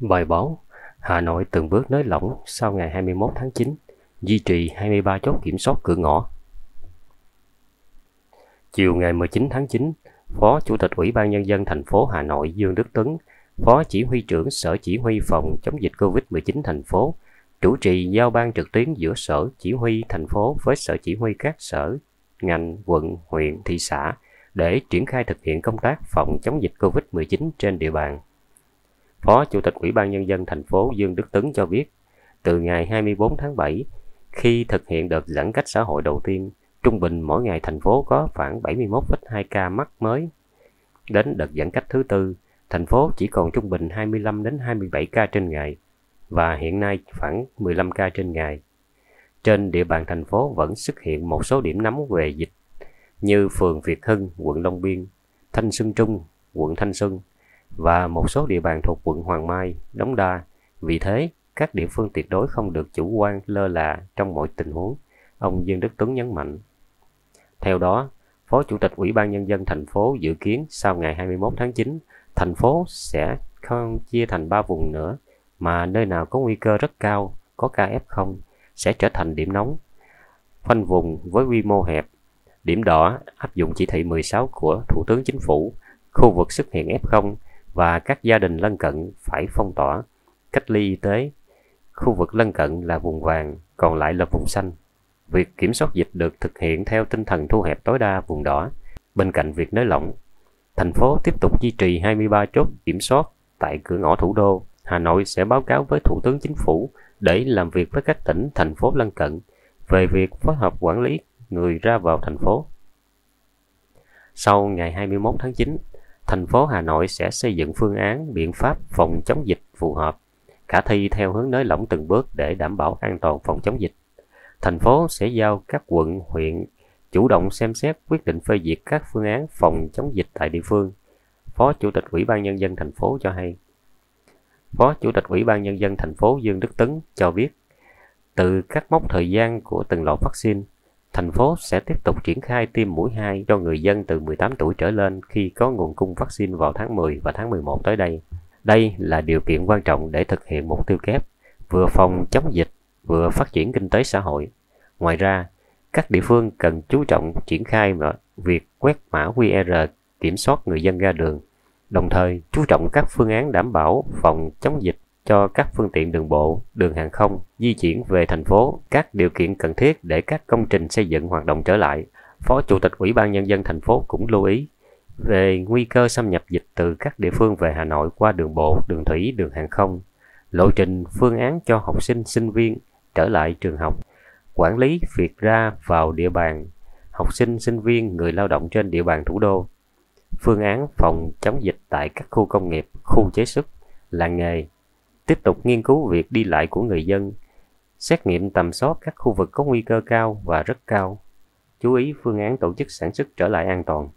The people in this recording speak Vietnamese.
bài báo Hà Nội từng bước nới lỏng sau ngày 21 tháng 9, duy trì 23 chốt kiểm soát cửa ngõ. Chiều ngày 19 tháng 9, Phó Chủ tịch Ủy ban Nhân dân thành phố Hà Nội Dương Đức Tuấn, Phó Chỉ huy trưởng Sở Chỉ huy phòng chống dịch COVID-19 thành phố, chủ trì giao ban trực tuyến giữa Sở Chỉ huy thành phố với Sở Chỉ huy các sở, ngành, quận, huyện, thị xã để triển khai thực hiện công tác phòng chống dịch COVID-19 trên địa bàn. Phó Chủ tịch Ủy ban Nhân dân thành phố Dương Đức Tấn cho biết, từ ngày 24 tháng 7, khi thực hiện đợt giãn cách xã hội đầu tiên, trung bình mỗi ngày thành phố có khoảng 71,2 ca mắc mới. Đến đợt giãn cách thứ tư, thành phố chỉ còn trung bình 25 đến 27 ca trên ngày và hiện nay khoảng 15 ca trên ngày. Trên địa bàn thành phố vẫn xuất hiện một số điểm nóng về dịch như phường Việt Hưng, quận Long Biên, Thanh Xuân Trung, quận Thanh Xuân, và một số địa bàn thuộc quận Hoàng Mai, Đống Đa. Vì thế, các địa phương tuyệt đối không được chủ quan lơ là trong mọi tình huống, ông Dương Đức Tuấn nhấn mạnh. Theo đó, Phó Chủ tịch Ủy ban Nhân dân thành phố dự kiến sau ngày 21 tháng 9, thành phố sẽ không chia thành 3 vùng nữa, mà nơi nào có nguy cơ rất cao, có ca F0 sẽ trở thành điểm nóng. Khoanh vùng với quy mô hẹp, điểm đỏ áp dụng chỉ thị 16 của Thủ tướng Chính phủ, khu vực xuất hiện F0 và các gia đình lân cận phải phong tỏa, cách ly y tế. Khu vực lân cận là vùng vàng, còn lại là vùng xanh. Việc kiểm soát dịch được thực hiện theo tinh thần thu hẹp tối đa vùng đỏ, bên cạnh việc nới lỏng. Thành phố tiếp tục duy trì 23 chốt kiểm soát tại cửa ngõ thủ đô. Hà Nội sẽ báo cáo với Thủ tướng Chính phủ để làm việc với các tỉnh, thành phố lân cận về việc phối hợp quản lý người ra vào thành phố. Sau ngày 21 tháng 9, thành phố Hà Nội sẽ xây dựng phương án biện pháp phòng chống dịch phù hợp, khả thi theo hướng nới lỏng từng bước để đảm bảo an toàn phòng chống dịch. Thành phố sẽ giao các quận, huyện chủ động xem xét quyết định phê duyệt các phương án phòng chống dịch tại địa phương. Phó Chủ tịch Ủy ban nhân dân thành phố cho hay. Phó Chủ tịch Ủy ban nhân dân thành phố Dương Đức Tấn cho biết, từ các mốc thời gian của từng loại vaccine, thành phố sẽ tiếp tục triển khai tiêm mũi 2 cho người dân từ 18 tuổi trở lên khi có nguồn cung vaccine vào tháng 10 và tháng 11 tới đây. Đây là điều kiện quan trọng để thực hiện mục tiêu kép, vừa phòng chống dịch, vừa phát triển kinh tế xã hội. Ngoài ra, các địa phương cần chú trọng triển khai việc quét mã QR kiểm soát người dân ra đường, đồng thời chú trọng các phương án đảm bảo phòng chống dịch cho các phương tiện đường bộ, đường hàng không di chuyển về thành phố các điều kiện cần thiết để các công trình xây dựng hoạt động trở lại. Phó Chủ tịch Ủy ban Nhân dân thành phố cũng lưu ý về nguy cơ xâm nhập dịch từ các địa phương về Hà Nội qua đường bộ, đường thủy, đường hàng không, lộ trình phương án cho học sinh, sinh viên trở lại trường học, quản lý việc ra vào địa bàn học sinh, sinh viên, người lao động trên địa bàn thủ đô, phương án phòng chống dịch tại các khu công nghiệp, khu chế xuất, làng nghề, tiếp tục nghiên cứu việc đi lại của người dân, xét nghiệm tầm soát các khu vực có nguy cơ cao và rất cao, chú ý phương án tổ chức sản xuất trở lại an toàn.